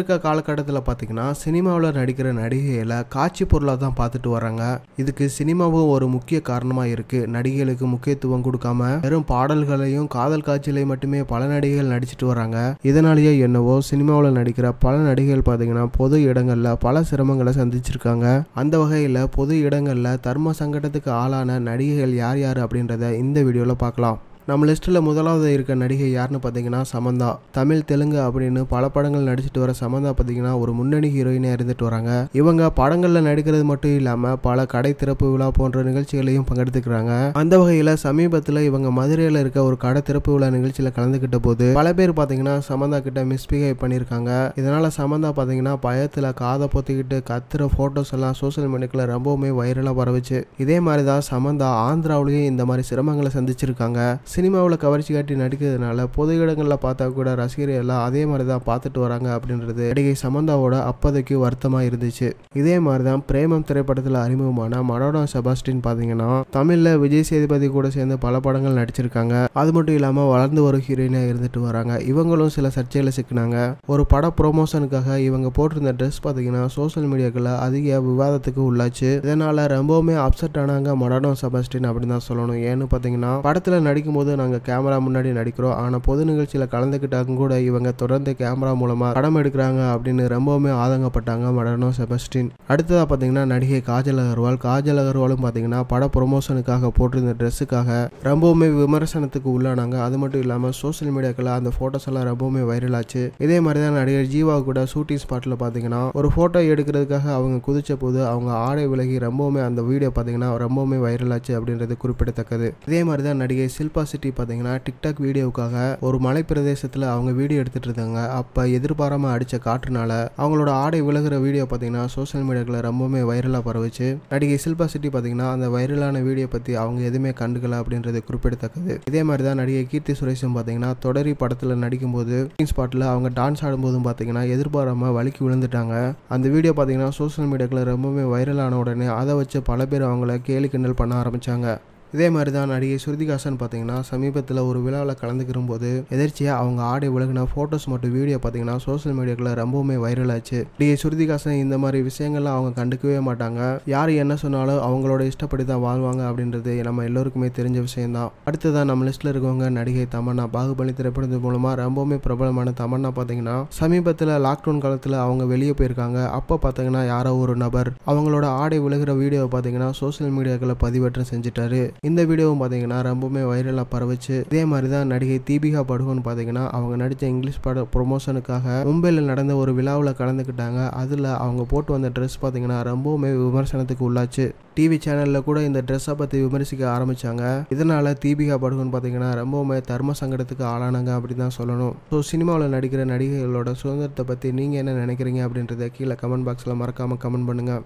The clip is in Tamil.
இருக்க காலகட்டத்தில் பார்த்தீங்கன்னா சினிமாவில் நடிக்கிற நடிகைகளை காட்சி பொருளாக தான் பார்த்துட்டு வராங்க இதுக்கு சினிமாவும் ஒரு முக்கிய காரணமாக இருக்குது நடிகைகளுக்கு முக்கியத்துவம் கொடுக்காம வெறும் பாடல்களையும் காதல் காட்சிகளையும் மட்டுமே பல நடிகைகள் நடிச்சிட்டு வராங்க இதனாலேயே என்னவோ சினிமாவில் நடிக்கிற பல நடிகைகள் பார்த்தீங்கன்னா பொது இடங்களில் பல சிரமங்களை சந்திச்சிருக்காங்க அந்த வகையில் பொது இடங்களில் தர்ம சங்கடத்துக்கு ஆளான நடிகைகள் யார் யார் அப்படின்றத இந்த வீடியோவில் பார்க்கலாம் நம்ம லிஸ்ட்டில் முதலாவது இருக்க நடிகை யாருன்னு பார்த்தீங்கன்னா சமந்தா தமிழ் தெலுங்கு அப்படின்னு பல படங்கள் நடிச்சிட்டு வர சமந்தா பார்த்தீங்கன்னா ஒரு முன்னணி ஹீரோயினாக இருந்துட்டு வராங்க இவங்க படங்களில் நடிக்கிறது மட்டும் இல்லாமல் பல கடை திறப்பு விழா போன்ற நிகழ்ச்சிகளையும் பங்கெடுத்துக்கிறாங்க அந்த வகையில் சமீபத்தில் இவங்க மதுரையில் இருக்க ஒரு கடை திறப்பு விழா நிகழ்ச்சியில் கலந்துக்கிட்ட போது பல பேர் பார்த்தீங்கன்னா சமந்தா கிட்ட மிஸ்பிஹேவ் பண்ணியிருக்காங்க இதனால் சமந்தா பார்த்தீங்கன்னா பயத்தில் காதை பொத்திக்கிட்டு கத்துற ஃபோட்டோஸ் எல்லாம் சோசியல் மீடியாக்கில் ரொம்பவுமே வைரலாக பரவிச்சு இதே மாதிரி தான் சமந்தா ஆந்திராவிலேயே இந்த மாதிரி சிரமங்களை சந்திச்சிருக்காங்க சினிமாவில் கவர்ச்சி காட்டி நடிக்கிறதுனால பொது இடங்களில் பார்த்தா கூட ரசிகர் எல்லாம் அதே மாதிரி தான் பார்த்துட்டு வராங்க அப்படின்றது நடிகை சமந்தாவோட அப்போதைக்கு வருத்தமாக இருந்துச்சு இதே மாதிரி தான் பிரேமம் திரைப்படத்தில் அறிமுகமான மனோடா செபாஸ்டின் பார்த்தீங்கன்னா தமிழில் விஜய் சேதுபதி கூட சேர்ந்து பல படங்கள் நடிச்சிருக்காங்க அது மட்டும் இல்லாமல் வளர்ந்து வரும் ஹீரோயினாக இருந்துட்டு வராங்க இவங்களும் சில சர்ச்சைகளை சிக்கினாங்க ஒரு பட ப்ரொமோஷனுக்காக இவங்க போட்டிருந்த ட்ரெஸ் பார்த்தீங்கன்னா சோசியல் மீடியாக்களில் அதிக விவாதத்துக்கு உள்ளாச்சு இதனால் ரொம்பவுமே அப்செட் ஆனாங்க மடனோ செபாஸ்டின் அப்படின்னு தான் சொல்லணும் ஏன்னு பார்த்தீங்கன்னா படத்தில் நடிக்கும் போது நாங்கள் கேமரா முன்னாடி நடிக்கிறோம் ஆனால் பொது நிகழ்ச்சியில் கலந்துக்கிட்டாங்க கூட இவங்க தொடர்ந்து கேமரா மூலமாக படம் எடுக்கிறாங்க அப்படின்னு ரொம்பவுமே ஆதங்கப்பட்டாங்க மடனோ செபஸ்டின் அடுத்ததாக பார்த்தீங்கன்னா நடிகை காஜல் அகர்வால் காஜல் அகர்வாலும் பார்த்தீங்கன்னா பட ப்ரொமோஷனுக்காக போட்டிருந்த ட்ரெஸ்ஸுக்காக ரொம்பவுமே விமர்சனத்துக்கு உள்ளானாங்க அது மட்டும் இல்லாமல் சோசியல் மீடியாக்களில் அந்த ஃபோட்டோஸ் எல்லாம் ரொம்பவுமே வைரல் ஆச்சு இதே மாதிரி தான் நடிகர் ஜீவா கூட ஷூட்டிங் ஸ்பாட்டில் பார்த்தீங்கன்னா ஒரு ஃபோட்டோ எடுக்கிறதுக்காக அவங்க குதிச்ச போது அவங்க ஆடை விலகி ரொம்பவுமே அந்த வீடியோ பார்த்தீங்கன்னா ரொம்பவுமே வைரல் ஆச்சு அப்படின்றது குறிப்பிடத்தக்கது இதே மாதிரி தான் நடிகை சில்பா யூனிவர்சிட்டி பார்த்தீங்கன்னா டிக்டாக் வீடியோவுக்காக ஒரு மலை பிரதேசத்தில் அவங்க வீடியோ எடுத்துகிட்டு இருந்தாங்க அப்போ எதிர்பாராமல் அடித்த காற்றுனால அவங்களோட ஆடை விலகிற வீடியோ பார்த்தீங்கன்னா சோஷியல் மீடியாவில் ரொம்பவுமே வைரலாக பரவிச்சு நடிகை சில்பா சிட்டி பார்த்தீங்கன்னா அந்த வைரலான வீடியோ பற்றி அவங்க எதுவுமே கண்டுக்கல அப்படின்றது குறிப்பிடத்தக்கது இதே மாதிரி தான் நடிகை கீர்த்தி சுரேஷும் பார்த்தீங்கன்னா தொடரி படத்தில் நடிக்கும்போது ஸ்பாட்டில் அவங்க டான்ஸ் ஆடும்போதும் பார்த்தீங்கன்னா எதிர்பாராமல் வலிக்கு விழுந்துட்டாங்க அந்த வீடியோ பார்த்தீங்கன்னா சோஷியல் மீடியாவில் ரொம்பவுமே வைரலான உடனே அதை வச்சு பல பேர் அவங்கள கேலி கிண்டல் பண்ண ஆரம்பித்தாங்க இதே மாதிரி தான் நடிகை ஸ்ருதிகாசன் பார்த்தீங்கன்னா சமீபத்தில் ஒரு விழாவில் கலந்துக்கிற போது எதிர்ச்சியாக அவங்க ஆடை விலகின ஃபோட்டோஸ் மற்றும் வீடியோ பார்த்தீங்கன்னா சோசியல் மீடியாக்கில் ரொம்பவுமே வைரல் ஆச்சு நடிகை ஸ்ருதிகாசன் இந்த மாதிரி விஷயங்கள்லாம் அவங்க கண்டுக்கவே மாட்டாங்க யார் என்ன சொன்னாலும் அவங்களோட இஷ்டப்படி தான் வாழ்வாங்க அப்படின்றது நம்ம எல்லோருக்குமே தெரிஞ்ச விஷயம்தான் அடுத்ததான் நம்ம லிஸ்ட்டில் இருக்கவங்க நடிகை தமன்னா பாகுபலி திரைப்படத்து மூலமாக ரொம்பவுமே பிரபலமான தமன்னா பார்த்தீங்கன்னா சமீபத்தில் லாக்டவுன் காலத்தில் அவங்க வெளியே போயிருக்காங்க அப்போ பார்த்தீங்கன்னா யாரோ ஒரு நபர் அவங்களோட ஆடை விலகிற வீடியோவை பார்த்தீங்கன்னா சோசியல் மீடியாக்களை பதிவேற்றம் செஞ்சுட்டாரு இந்த வீடியோவும் பார்த்தீங்கன்னா ரொம்பவுமே வைரலாக பரவிச்சு இதே மாதிரி தான் நடிகை தீபிகா படுகோன்னு பார்த்தீங்கன்னா அவங்க நடித்த இங்கிலீஷ் பட ப்ரொமோஷனுக்காக மும்பையில் நடந்த ஒரு விழாவில் கலந்துக்கிட்டாங்க அதில் அவங்க போட்டு வந்த ட்ரெஸ் பார்த்தீங்கன்னா ரொம்பவுமே விமர்சனத்துக்கு உள்ளாச்சு டிவி சேனலில் கூட இந்த ட்ரெஸ்ஸை பற்றி விமர்சிக்க ஆரம்பித்தாங்க இதனால் தீபிகா படுகோன் பார்த்தீங்கன்னா ரொம்பவுமே தர்ம சங்கடத்துக்கு ஆளானாங்க அப்படின்னு தான் சொல்லணும் ஸோ சினிமாவில் நடிக்கிற நடிகைகளோட சுதந்திரத்தை பற்றி நீங்கள் என்ன நினைக்கிறீங்க அப்படின்றத கீழே கமெண்ட் பாக்ஸில் மறக்காமல் கமெண்ட் பண்ணுங்கள்